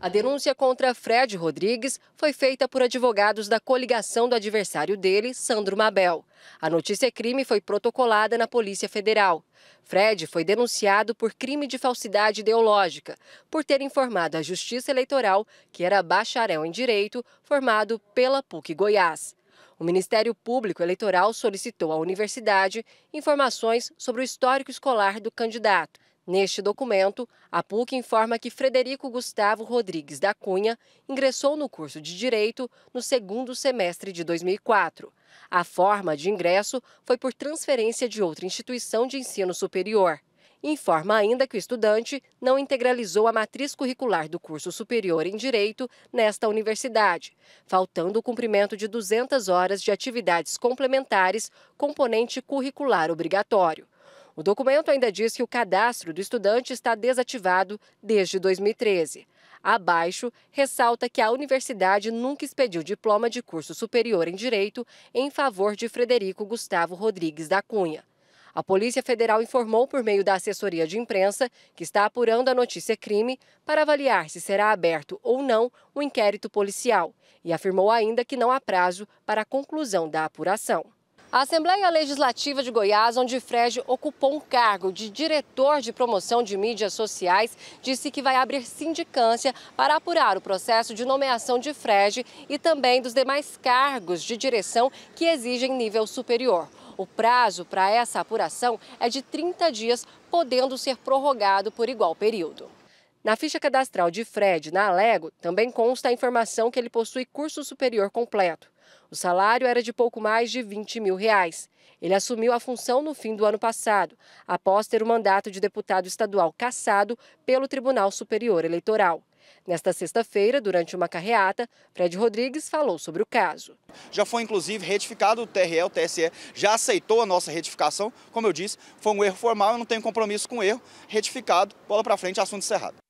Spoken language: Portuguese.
A denúncia contra Fred Rodrigues foi feita por advogados da coligação do adversário dele, Sandro Mabel. A notícia é crime foi protocolada na Polícia Federal. Fred foi denunciado por crime de falsidade ideológica, por ter informado à Justiça Eleitoral que era bacharel em Direito, formado pela PUC Goiás. O Ministério Público Eleitoral solicitou à universidade informações sobre o histórico escolar do candidato Neste documento, a PUC informa que Frederico Gustavo Rodrigues da Cunha ingressou no curso de Direito no segundo semestre de 2004. A forma de ingresso foi por transferência de outra instituição de ensino superior. Informa ainda que o estudante não integralizou a matriz curricular do curso superior em Direito nesta universidade, faltando o cumprimento de 200 horas de atividades complementares, componente curricular obrigatório. O documento ainda diz que o cadastro do estudante está desativado desde 2013. Abaixo, ressalta que a universidade nunca expediu diploma de curso superior em direito em favor de Frederico Gustavo Rodrigues da Cunha. A Polícia Federal informou por meio da assessoria de imprensa que está apurando a notícia crime para avaliar se será aberto ou não o um inquérito policial e afirmou ainda que não há prazo para a conclusão da apuração. A Assembleia Legislativa de Goiás, onde Frege ocupou um cargo de diretor de promoção de mídias sociais, disse que vai abrir sindicância para apurar o processo de nomeação de Frege e também dos demais cargos de direção que exigem nível superior. O prazo para essa apuração é de 30 dias, podendo ser prorrogado por igual período. Na ficha cadastral de Fred na Alego também consta a informação que ele possui curso superior completo. O salário era de pouco mais de 20 mil reais. Ele assumiu a função no fim do ano passado, após ter o mandato de deputado estadual cassado pelo Tribunal Superior Eleitoral. Nesta sexta-feira, durante uma carreata, Fred Rodrigues falou sobre o caso. Já foi inclusive retificado o TRE, o TSE já aceitou a nossa retificação. Como eu disse, foi um erro formal, eu não tenho compromisso com o erro. Retificado, bola para frente, assunto encerrado.